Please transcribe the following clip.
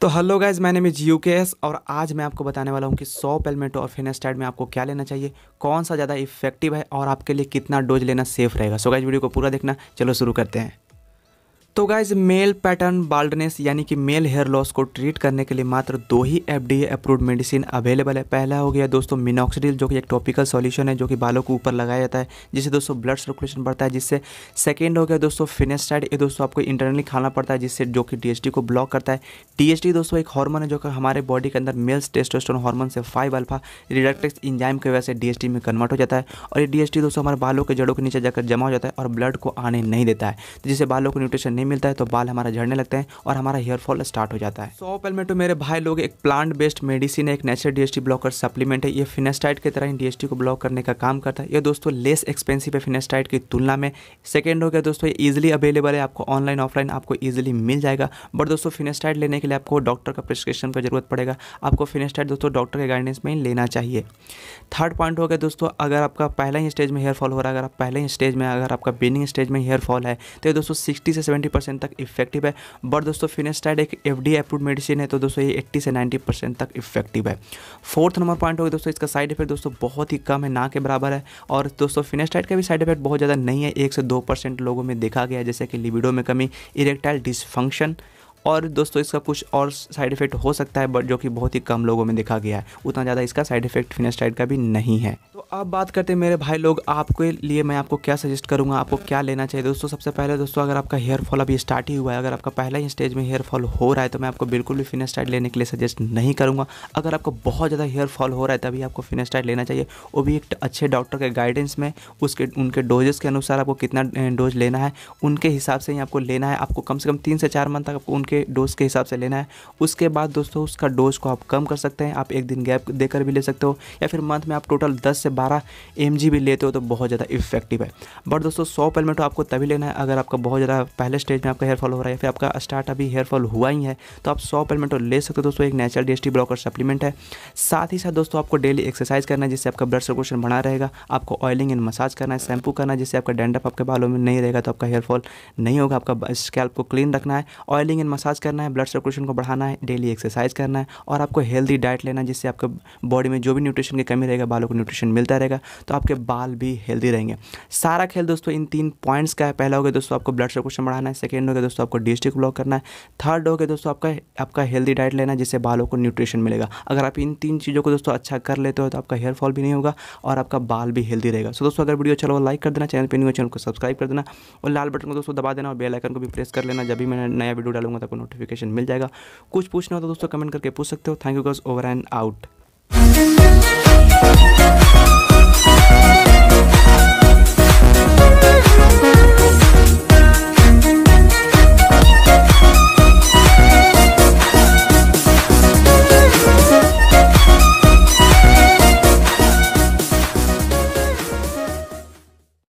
तो hello guys मैंने मैं यू के एस और आज मैं आपको बताने वाला हूँ कि सौ पेलमेटो और फिनेस्टाइड में आपको क्या लेना चाहिए कौन सा ज़्यादा इफेक्टिव है और आपके लिए कितना डोज लेना सेफ रहेगा सो गाइज वीडियो को पूरा देखना चलो शुरू करते हैं तो गाइज मेल पैटर्न बाल्डनेस यानी कि मेल हेयर लॉस को ट्रीट करने के लिए मात्र दो ही F D approved medicine available है पहला हो गया दोस्तों मिनोक्सिडिल जो कि एक टॉपिकल सॉल्यूशन है जो कि बालों के ऊपर लगाया जाता है जिससे दोस्तों ब्लड सर्कुलेशन बढ़ता है जिससे सेकेंड हो गया दोस्तों फिनेस्टाइड ये दोस्तों आपको इंटरनली खाना पड़ता है जिससे जो कि डी को ब्लॉक करता है डी दोस्तों एक हॉर्मोन है जो कि हमारे बॉडी के अंदर मेल्स टेस्टोस्टोन हार्मोन से फाइव अल्फा रिडक्टिक्स इंजाइम की वजह से डी में कन्वर्ट हो जाता है और ये डी दोस्तों हमारे बालों के जड़ों के नीचे जाकर जमा हो जाता है और ब्लड को आने नहीं देता है तो जिससे बालों को न्यूट्रिशन नहीं मिलता है तो बाल हमारा झड़ने लगते हैं और हमारा हेयर फॉल स्टार्ट हो जाता है सौ सो तो मेरे भाई लोग एक प्लांट बेस्ड मेडिसिन है एक नेचुरल डीएसटी ब्लॉकर सप्लीमेंट है ये फिनेस्टाइड की तरह डीएसटी को ब्लॉक करने का काम करता है ये दोस्तों लेस एक्सपेंसिव है फिनेस्टाइड की तुलना में सेकेंड हो गया दोस्तों ये ईजिली अवेलेबल है आपको ऑनलाइन ऑफलाइन आपको ईजिली मिल जाएगा बट दोस्तों फिनेस्टाइड लेने के लिए आपको डॉक्टर का प्रिस्क्रिप्शन का जरूरत पड़ेगा आपको फिनेस्टाइड दोस्तों डॉक्टर के गाइडेंस में ही लेना चाहिए थर्ड पॉइंट हो गया दोस्तों अगर आपका पहले ही स्टेज में हेयर फॉल हो रहा है अगर आप पहले ही स्टेज में अगर आपका बिनिंग स्टेज में हेयर फॉल है तो ये दोस्तों 60 से परसेंट तक इफेक्टिव है बट दोस्तों फिनेस्टाइड एक एफ डी अप्रूव मेडिसिन है तो दोस्तों ये एट्टी से नाइन्टी परसेंट तक इफेक्टिव है फोर्थ नंबर पॉइंट होगा दोस्तों इसका साइड इफेक्ट दोस्तों बहुत ही कम है ना के बराबर है और दोस्तों फिनेस्टाइड का भी साइड इफेक्ट बहुत ज़्यादा नहीं है एक से दो परसेंट लोगों में देखा गया जैसे कि लिबिडो में कमी इरेक्टाइल डिसफंक्शन और दोस्तों इसका कुछ और साइड इफेक्ट हो सकता है बट जो कि बहुत ही कम लोगों में देखा गया है उतना ज़्यादा इसका साइड इफेक्ट फिनेस्टाइड का भी नहीं है तो अब बात करते हैं मेरे भाई लोग आपके लिए मैं आपको क्या सजेस्ट करूँगा आपको क्या लेना चाहिए दोस्तों सबसे पहले दोस्तों अगर आपका हेयर फॉल अभी स्टार्ट ही हुआ है अगर आपका पहला ही स्टेज में हेयर फॉल हो रहा है तो मैं आपको बिल्कुल भी फिनेस्टाइड लेने के लिए सजेस्ट नहीं करूँगा अगर आपको बहुत ज़्यादा हेयर फॉल हो रहा है तभी आपको फिनेस्टाइड लेना चाहिए वो भी एक अच्छे डॉक्टर के गाइडेंस में उसके उनके डोजेस के अनुसार आपको कितना डोज लेना है उनके हिसाब से ही आपको लेना है आपको कम से कम तीन से चार मंथ तक आपको उनके डोज के हिसाब से लेना है उसके बाद दोस्तों उसका डोज को आप कम कर सकते हैं आप एक दिन गैप देकर भी ले सकते हो या फिर मंथ में आप टोटल दस से बारह एम भी लेते हो तो बहुत ज़्यादा इफेक्टिव है बट दोस्तों सौ हेलमेट आपको तभी लेना है अगर आपका बहुत ज़्यादा पहले स्टेज में आपका हेयर फॉल हो रहा है या फिर आपका स्टार्ट अभी हेयर फॉल हुआ ही है तो आप सौ हेलमेट ले सकते हो दोस्तों एक नेचुरल डी ब्लॉकर सप्लीमेंट है साथ ही साथ दोस्तों आपको डेली एक्सरसाइज करना है जिससे आपका ब्लड सर्कुलेशन बना रहेगा आपको ऑयलिंग एंड मसाज करना है शैम्पू करना है जिससे आपका डेंडप आपके बालों में नहीं रहेगा तो आपका हेयर फॉल नहीं होगा आपका स्कैल्प को क्लीन रखना है ऑयलिंग एंड मसाज करना है ब्लड सर्कुलेशन को बढ़ाना है डेली एक्सरसाइज करना है और आपको हेल्दी डाइट लेना है जिससे आपके बॉडी में जो भी न्यूट्रिशन की कमी रहेगा बालों को न्यूट्रिशन मिलता मिलता रहेगा तो आपके बाल भी हेल्दी रहेंगे सारा खेल दोस्तों इन तीन पॉइंट्स का है पहला हो गया दोस्तों आपको ब्लड सर्कुलेशन बढ़ाना है सेकेंड हो गया दोस्तों आपको डिस्ट्रिक ब्लॉक करना है थर्ड हो गया दोस्तों आपका आपका हेल्दी डाइट लेना जिससे बालों को न्यूट्रिशन मिलेगा अगर आप इन तीन चीज़ों को दोस्तों अच्छा कर लेते हो तो आपका हेयर फॉल भी नहीं होगा और आपका बाल भी हेल्दी रहेगा सो दोस्तों अगर वीडियो अच्छा लगा लाइक कर देना चैनल पर नहीं चैनल को सब्सक्राइब कर देना और लाल बटन को दोस्तों दबा देना और बेल आइकन को भी प्रेस कर लेना जब भी मैं नया वीडियो डालूंगा तो आपको नोटिफिकेशन मिल जाएगा कुछ पूछना हो तो दोस्तों कमेंट करके पूछ सकते हो thank you guys over and out